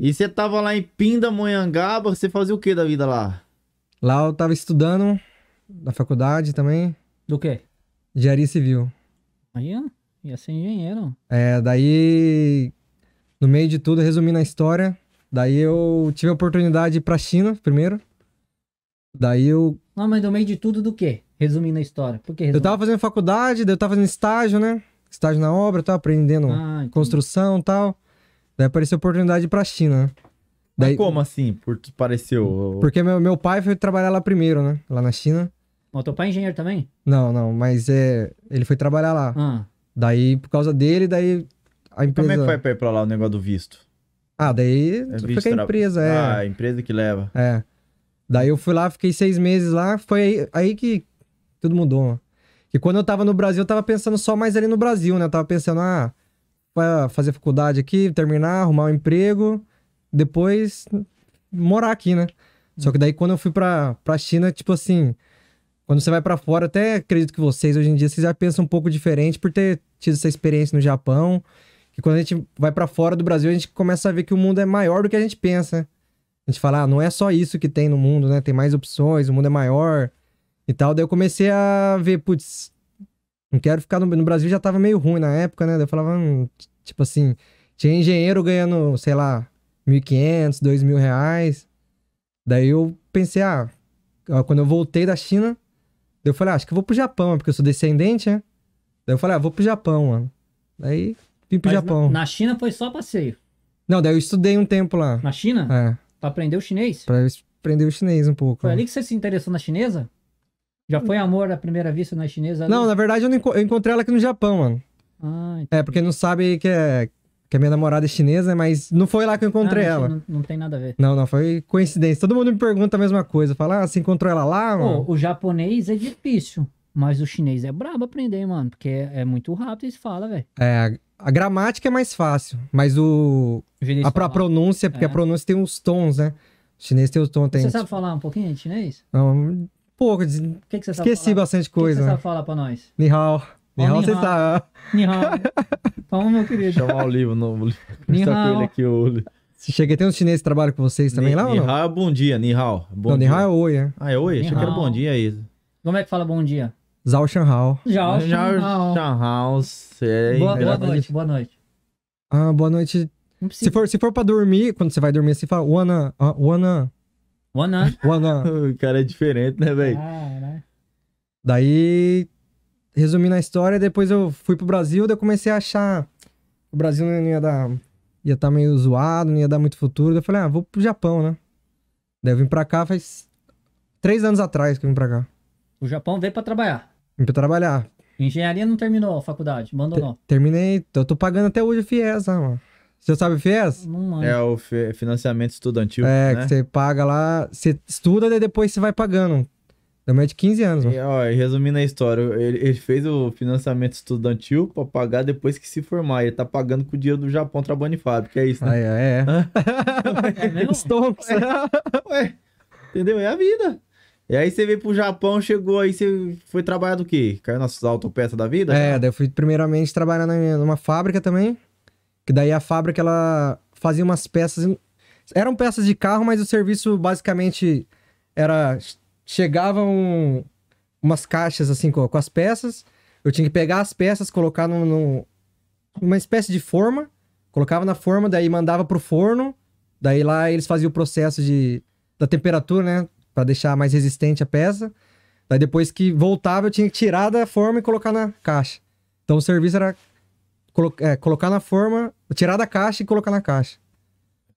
E você tava lá em Pindamonhangaba, você fazia o que da vida lá? Lá eu tava estudando na faculdade também. Do quê? Engenharia civil. Aí ia ser engenheiro. É, daí no meio de tudo, resumindo a história, daí eu tive a oportunidade de ir pra China primeiro. Daí eu. Não, mas no meio de tudo do quê? Resumindo a história. Por que resumindo? Eu tava fazendo faculdade, daí eu tava fazendo estágio, né? Estágio na obra, tava aprendendo ah, construção e tal. Daí apareceu oportunidade pra China, né? Daí... Mas como assim? porque pareceu. Porque meu, meu pai foi trabalhar lá primeiro, né? Lá na China. O teu pai é engenheiro também? Não, não, mas é. Ele foi trabalhar lá. Ah. Daí, por causa dele, daí a empresa. Como é que foi pra ir pra lá o negócio do visto? Ah, daí é foi a empresa, tra... é. Ah, a empresa que leva. É. Daí eu fui lá, fiquei seis meses lá, foi aí, aí que tudo mudou, E né? Que quando eu tava no Brasil, eu tava pensando só mais ali no Brasil, né? Eu tava pensando, ah, para fazer faculdade aqui, terminar, arrumar um emprego, depois morar aqui, né? Só que daí quando eu fui pra, pra China, tipo assim, quando você vai para fora, até acredito que vocês hoje em dia vocês já pensam um pouco diferente por ter tido essa experiência no Japão. Que quando a gente vai para fora do Brasil, a gente começa a ver que o mundo é maior do que a gente pensa. Né? A gente fala, ah, não é só isso que tem no mundo, né? Tem mais opções, o mundo é maior e tal. Daí eu comecei a ver, putz, não quero ficar no, no Brasil, já tava meio ruim na época, né? Eu falava, hum, tipo assim, tinha engenheiro ganhando, sei lá, 1.500, 2.000 reais. Daí eu pensei, ah, quando eu voltei da China, eu falei, ah, acho que eu vou pro Japão, porque eu sou descendente, né? Daí eu falei, ah, vou pro Japão, mano. Daí vim pro Mas Japão. Na, na China foi só passeio. Não, daí eu estudei um tempo lá. Na China? É. Pra aprender o chinês? Pra aprender o chinês um pouco. Foi ali que você se interessou na chinesa? Já foi amor à primeira vista na chinesa? Não, na verdade eu, enco eu, encontrei ela aqui no Japão, mano. Ah, É, porque não sabe que é que a é minha namorada é chinesa, mas não foi lá que eu encontrei ah, ela. Não, não, tem nada a ver. Não, não, foi coincidência. Todo mundo me pergunta a mesma coisa. Fala, ah, você encontrou ela lá, mano? Pô, o japonês é difícil, mas o chinês é brabo aprender, mano, porque é, é muito rápido e se fala, velho. É, a, a, gramática é mais fácil, mas o... A, a, pronúncia, porque é. a pronúncia tem uns tons, né? O chinês tem os tons, tem... Você sabe falar um pouquinho de chinês? Não, pouco que que esqueci falar? bastante coisa. O que, que você fala pra nós? Nihao. Nihao, você tá. Nihao. Vamos, meu querido. Chamar o livro, no livro. aqui, o... Cheguei, tem uns chineses que trabalham com vocês também Ni, lá? Nihao é bom dia, Nihao. Bom não, Nihao é oi, é. Ah, é oi? Achei que era bom dia aí. Como é que fala bom dia? Zhao Shanhao. Zhao Shanhao. Shanhao. É boa, boa noite, boa noite. Ah, boa noite. Se for, se for pra dormir, quando você vai dormir, você fala Wana, ah, Wana, One One O cara é diferente, né, velho? Ah, né? Daí, resumindo a história, depois eu fui pro Brasil, daí eu comecei a achar... O Brasil não ia dar... Ia estar tá meio zoado, não ia dar muito futuro. Daí eu falei, ah, vou pro Japão, né? Daí eu vim pra cá faz... Três anos atrás que eu vim pra cá. O Japão veio pra trabalhar? Vim pra trabalhar. Engenharia não terminou a faculdade? Mandou T não? Terminei. Eu tô pagando até hoje o FIES, mano? Você sabe o FIES? Não é o financiamento estudantil. É, né? que você paga lá, você estuda e depois você vai pagando. Também é de 15 anos, E, ó, resumindo a história, ele, ele fez o financiamento estudantil pra pagar depois que se formar. Ele tá pagando com o dinheiro do Japão trabalhando em fábrica, é isso, né? Ah, é, é. é mesmo? Stonks. Ué, entendeu? É a vida. E aí você veio pro Japão, chegou aí, você foi trabalhar do quê? Caiu nas autopeças da vida? É, daí eu fui primeiramente trabalhar numa fábrica também. Que daí a fábrica ela fazia umas peças. Eram peças de carro, mas o serviço basicamente era. Chegavam um, umas caixas assim com, com, as peças. Eu tinha que pegar as peças, colocar num, num, numa espécie de forma. Colocava na forma, daí mandava pro forno. Daí lá eles faziam o processo de, da temperatura, né? Pra deixar mais resistente a peça. Daí depois que voltava, eu tinha que tirar da forma e colocar na caixa. Então o serviço era colo é, colocar na forma, tirar da caixa e colocar na caixa.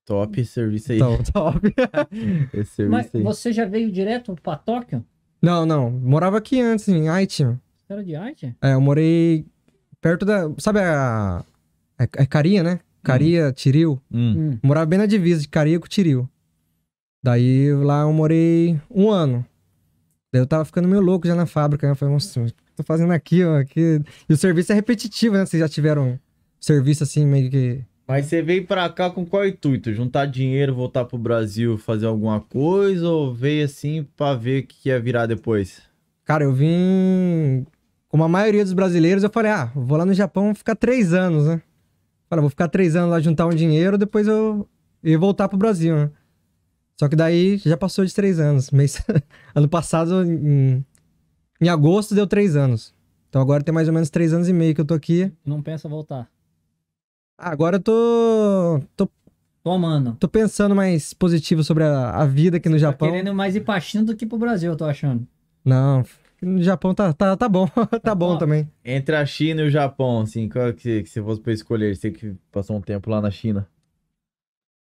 Top serviço aí. Então, top. Esse serviço Mas aí. você já veio direto pra Tóquio? Não, não. Morava aqui antes, em Haiti. Você era de Haiti? É, eu morei perto da. Sabe a. É, é Caria, né? Caria, hum. Tiril. Hum. hum. Morava bem na divisa de Caria com Tiril. Daí lá eu morei um ano. Daí eu tava ficando meio louco já na fábrica. Né? Eu falei, nossa, tô fazendo aqui, ó. Aqui. E o serviço é repetitivo, né? Vocês já tiveram serviço assim, meio que. Mas você veio pra cá com qual intuito? Juntar dinheiro, voltar pro Brasil, fazer alguma coisa? Ou veio assim pra ver o que ia virar depois? Cara, eu vim. Como a maioria dos brasileiros, eu falei, ah, vou lá no Japão ficar três anos, né? Falei, vou ficar três anos lá, juntar um dinheiro, depois eu e voltar pro Brasil, né? Só que daí já passou de três anos. Mês... ano passado, em em agosto deu três anos. Então agora tem mais ou menos três anos e meio que eu tô aqui. Não pensa voltar. Ah, agora eu tô. tô Tomando. Tô pensando mais positivo sobre a, a vida aqui no tá Japão. querendo mais ir pra China do que pro Brasil, eu tô achando. Não, no Japão tá, tá, tá bom, tá, tá bom, também. Entre a China e o Japão, assim, qual é que, que você fosse pra escolher? Você que passou um tempo lá na China.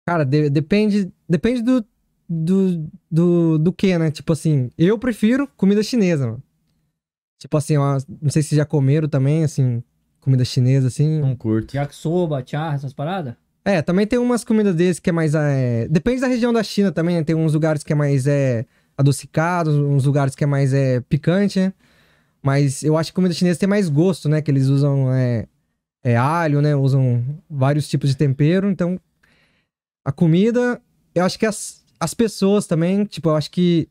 Cara, de, depende, depende do, do, do, do que, né? Tipo assim, eu prefiro comida chinesa, mano. Tipo assim, uma, não sei se já comeram também, assim, comida chinesa, assim. Não curto. Yakisoba, charra, essas paradas? É, também tem umas comidas desses que é mais. É... Depende da região da China também, né? Tem uns lugares que é mais é, adocicado, uns lugares que é mais é, picante, né? Mas eu acho que comida chinesa tem mais gosto, né? Que eles usam é, é alho, né? Usam vários tipos de tempero. Então, a comida, eu acho que as, as pessoas também, tipo, eu acho que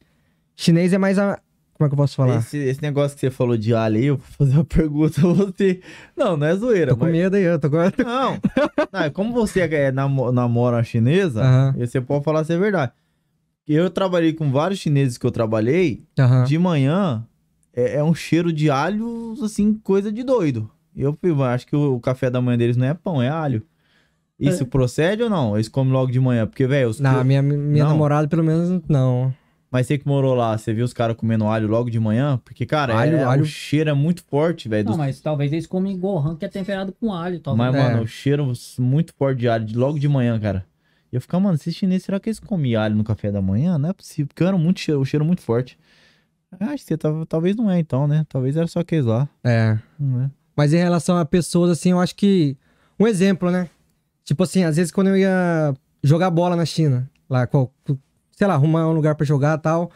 chinês é mais a, como é que eu posso falar? Esse, esse negócio que você falou de alho aí, eu vou fazer uma pergunta a você. Não, não é zoeira. Tô mas... com medo aí, eu tô com... Não. não é como você é, namora uma chinesa, uhum. você pode falar se é verdade. Eu trabalhei com vários chineses que eu trabalhei. Uhum. De manhã, é, é, um cheiro de alho, assim, coisa de doido. Eu, eu acho que o, o café da manhã deles não é pão, é alho. Isso é. procede ou não? Eles comem logo de manhã? Porque, velho... Os... Não, minha, minha não. namorada, pelo menos, não. Mas você que morou lá, você viu os caras comendo alho logo de manhã? Porque, cara, alho, é, alho. o cheiro é muito forte, velho. Não, dos... mas talvez eles comem gohan que é temperado com alho, talvez. Mas, é. mano, o cheiro muito forte de alho, de, logo de manhã, cara. E eu ficava, mano, esses chineses, será que eles comem alho no café da manhã? Não é possível, porque era muito cheiro, o cheiro muito forte. Acho que tá, talvez não é então, né? Talvez era só aqueles lá. É. é. Mas em relação a pessoas, assim, eu acho que... Um exemplo, né? Tipo assim, às vezes quando eu ia jogar bola na China, lá com, sei lá, arrumar um lugar para jogar tal.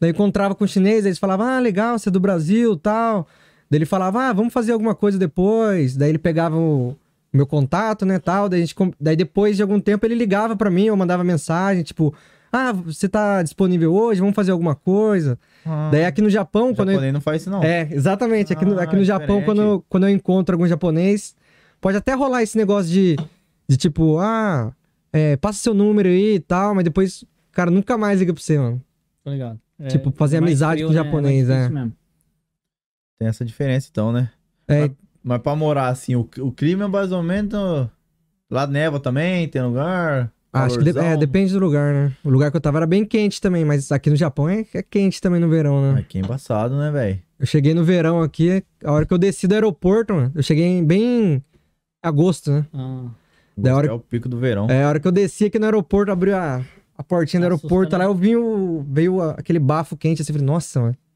Daí encontrava com o chinês, eles falavam, ah, legal, você é do Brasil tal. Daí ele falava, ah, vamos fazer alguma coisa depois. Daí ele pegava o meu contato, né, tal. Daí, gente, daí depois de algum tempo ele ligava para mim, eu mandava mensagem, tipo, ah, você tá disponível hoje, vamos fazer alguma coisa. Ah, daí aqui no Japão, quando japonês eu... não faz isso não. É, exatamente. Aqui no, ah, aqui no Japão, quando eu, quando eu encontro algum japonês, pode até rolar esse negócio de, de tipo, ah, é, passa seu número aí e tal, mas depois cara nunca mais liga pra você, mano. Tô ligado. É, tipo, fazer amizade frio, com o né, japonês, né? É. Mesmo. Tem essa diferença, então, né? É. Mas, mas pra morar, assim, o, o clima é mais ou menos. Lá neva também, tem lugar. Ah, acho que de, é, depende do lugar, né? O lugar que eu tava era bem quente também, mas aqui no Japão é, é quente também no verão, né? Aqui é embaçado, né, velho? Eu cheguei no verão aqui, a hora que eu desci do aeroporto, mano, eu cheguei bem em agosto, né? Ah. Da hora... É o pico do verão. É, a hora que eu desci aqui no aeroporto, abriu a, a portinha do aeroporto lá, eu vi o, veio aquele bafo quente, assim, falei, nossa, mano.